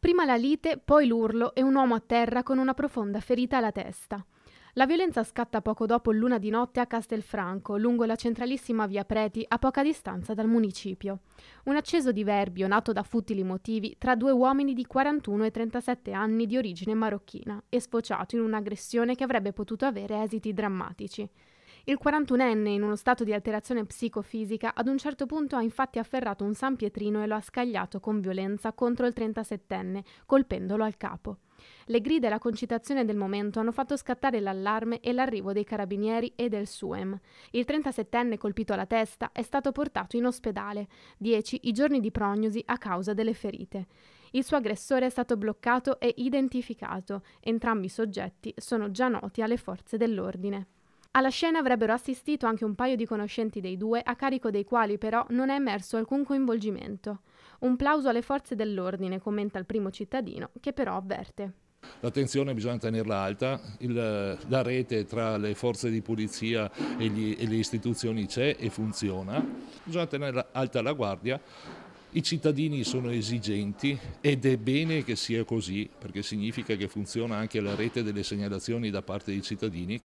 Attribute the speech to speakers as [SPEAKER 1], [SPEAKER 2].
[SPEAKER 1] Prima la lite, poi l'urlo e un uomo a terra con una profonda ferita alla testa. La violenza scatta poco dopo l'una di notte a Castelfranco, lungo la centralissima via Preti, a poca distanza dal municipio. Un acceso diverbio, nato da futili motivi, tra due uomini di 41 e 37 anni di origine marocchina e sfociato in un'aggressione che avrebbe potuto avere esiti drammatici. Il 41enne, in uno stato di alterazione psicofisica, ad un certo punto ha infatti afferrato un San Pietrino e lo ha scagliato con violenza contro il 37enne, colpendolo al capo. Le grida e la concitazione del momento hanno fatto scattare l'allarme e l'arrivo dei carabinieri e del SUEM. Il 37enne colpito alla testa è stato portato in ospedale, 10 i giorni di prognosi a causa delle ferite. Il suo aggressore è stato bloccato e identificato, entrambi i soggetti sono già noti alle forze dell'ordine. Alla scena avrebbero assistito anche un paio di conoscenti dei due, a carico dei quali però non è emerso alcun coinvolgimento. Un plauso alle forze dell'ordine, commenta il primo cittadino, che però avverte.
[SPEAKER 2] L'attenzione bisogna tenerla alta, il, la rete tra le forze di polizia e, gli, e le istituzioni c'è e funziona, bisogna tenere alta la guardia i cittadini sono esigenti ed è bene che sia così perché significa che funziona anche la rete delle segnalazioni da parte dei cittadini.